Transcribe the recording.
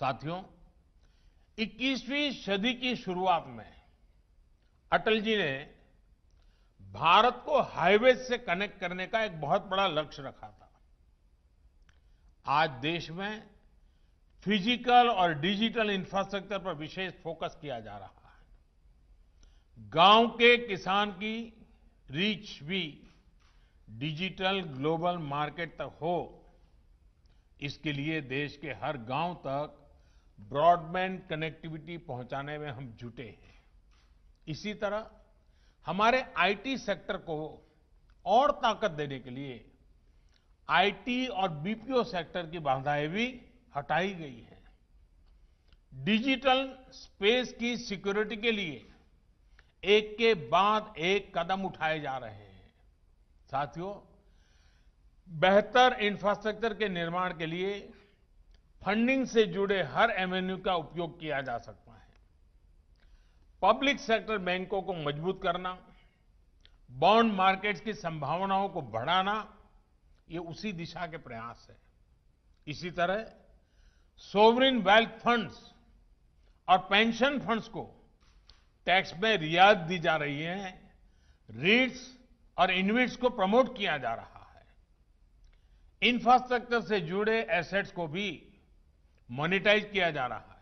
साथियों 21वीं सदी की शुरुआत में अटल जी ने भारत को हाईवे से कनेक्ट करने का एक बहुत बड़ा लक्ष्य रखा था आज देश में फिजिकल और डिजिटल इंफ्रास्ट्रक्चर पर विशेष फोकस किया जा रहा है गांव के किसान की रीच भी डिजिटल ग्लोबल मार्केट तक हो इसके लिए देश के हर गांव तक ब्रॉडबैंड कनेक्टिविटी पहुंचाने में हम जुटे हैं इसी तरह हमारे आईटी सेक्टर को और ताकत देने के लिए आईटी और बीपीओ सेक्टर की बाधाएं भी हटाई गई हैं डिजिटल स्पेस की सिक्योरिटी के लिए एक के बाद एक कदम उठाए जा रहे हैं साथियों बेहतर इंफ्रास्ट्रक्चर के निर्माण के लिए फंडिंग से जुड़े हर एवेन्यू का उपयोग किया जा सकता है पब्लिक सेक्टर बैंकों को मजबूत करना बॉन्ड मार्केट्स की संभावनाओं को बढ़ाना ये उसी दिशा के प्रयास है इसी तरह सोवरिन वेल्थ फंड्स और पेंशन फंड्स को टैक्स में रियायत दी जा रही है रीट्स और इन्वेट्स को प्रमोट किया जा रहा है इंफ्रास्ट्रक्चर से जुड़े एसेट्स को भी मोनेटाइज किया जा रहा है